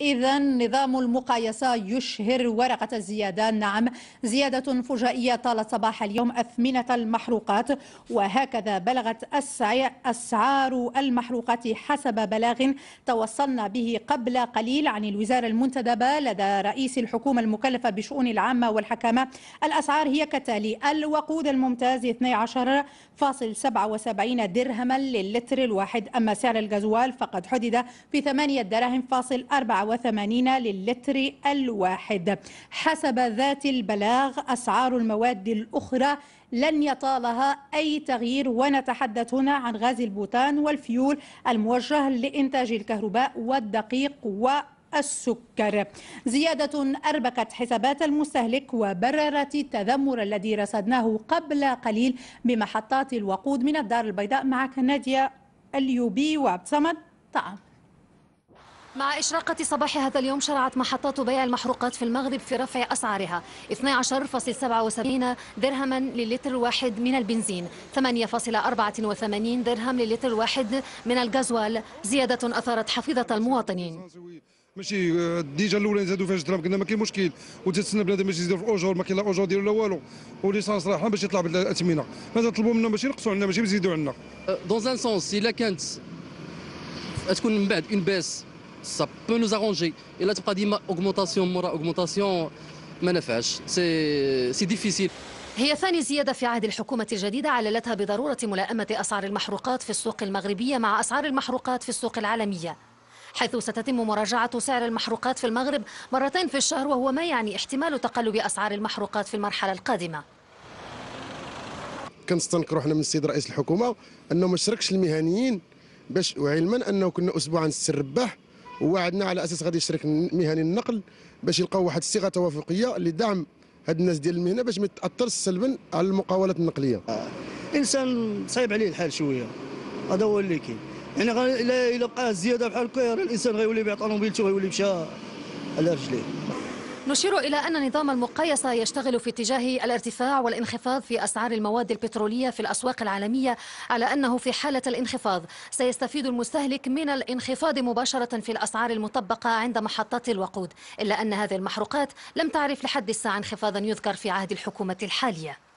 إذا نظام المقايسة يشهر ورقة الزيادة نعم زيادة فجائية طالت صباح اليوم أثمنة المحروقات وهكذا بلغت أسعار المحروقات حسب بلاغ توصلنا به قبل قليل عن الوزارة المنتدبة لدى رئيس الحكومة المكلفة بشؤون العامة والحكامة الأسعار هي كتالي الوقود الممتاز 12.77 درهما للتر الواحد أما سعر الجزوال فقد حدد في 8 دراهم فاصل 4 87 للتر الواحد حسب ذات البلاغ أسعار المواد الأخرى لن يطالها أي تغيير ونتحدث هنا عن غاز البوتان والفيول الموجه لإنتاج الكهرباء والدقيق و السكر زيادة أربكت حسابات المستهلك وبررت التذمر الذي رصدناه قبل قليل بمحطات الوقود من الدار البيضاء معك نادية اليوبي وعبد صمد طعام مع إشراقة صباح هذا اليوم شرعت محطات بيع المحروقات في المغرب في رفع أسعارها 12.77 درهما للتر واحد من البنزين 8.84 درهم للتر واحد من الغازوال زيادة أثارت حفيظة المواطنين ماشي ديجا الاولى زادوا فيها الدراهم قلنا ما كاين مشكل وتتسنى بنادم باش يزيدوا في الاجور ما كاين لا اجور ديالو لا والو وليسانس راه باش يطلع بالاثمنه ماذا طلبوا منا ماشي ينقصوا عنا ماشي يزيدوا عنا دون ان سونس الا كانت تكون من بعد اون باس سا peut nous الا تبقى ديما اوغمونطاسيون مورا اوغمونطاسيون ما نفعش سي سي ديفيسيل هي ثاني زيادة في عهد الحكومة الجديدة عللتها بضرورة ملائمة أسعار المحروقات في السوق المغربية مع أسعار المحروقات في السوق العالمية حيث ستتم مراجعة سعر المحروقات في المغرب مرتين في الشهر وهو ما يعني احتمال تقلب أسعار المحروقات في المرحلة القادمة كنستنكروا حنا من السيد رئيس الحكومة أنه ما شركش المهنيين باش وعلما أنه كنا أسبوعا السرباح ووعدنا على اساس غادي يشترك مهني النقل باش يلقاو واحد الصيغه توافقيه لدعم هاد الناس ديال المهنه باش ما تاثرش سلبا على المقاولات النقليه الانسان آه، صعيب عليه الحال شويه هذا هو اللي كاين يعني الا بقى الزياده بحال هكا الانسان غيولي يبيع طوموبيلته غيولي مشى على رجليه نشير إلى أن نظام المقايسة يشتغل في اتجاه الارتفاع والانخفاض في أسعار المواد البترولية في الأسواق العالمية على أنه في حالة الانخفاض سيستفيد المستهلك من الانخفاض مباشرة في الأسعار المطبقة عند محطات الوقود إلا أن هذه المحروقات لم تعرف لحد الساعة انخفاضا يذكر في عهد الحكومة الحالية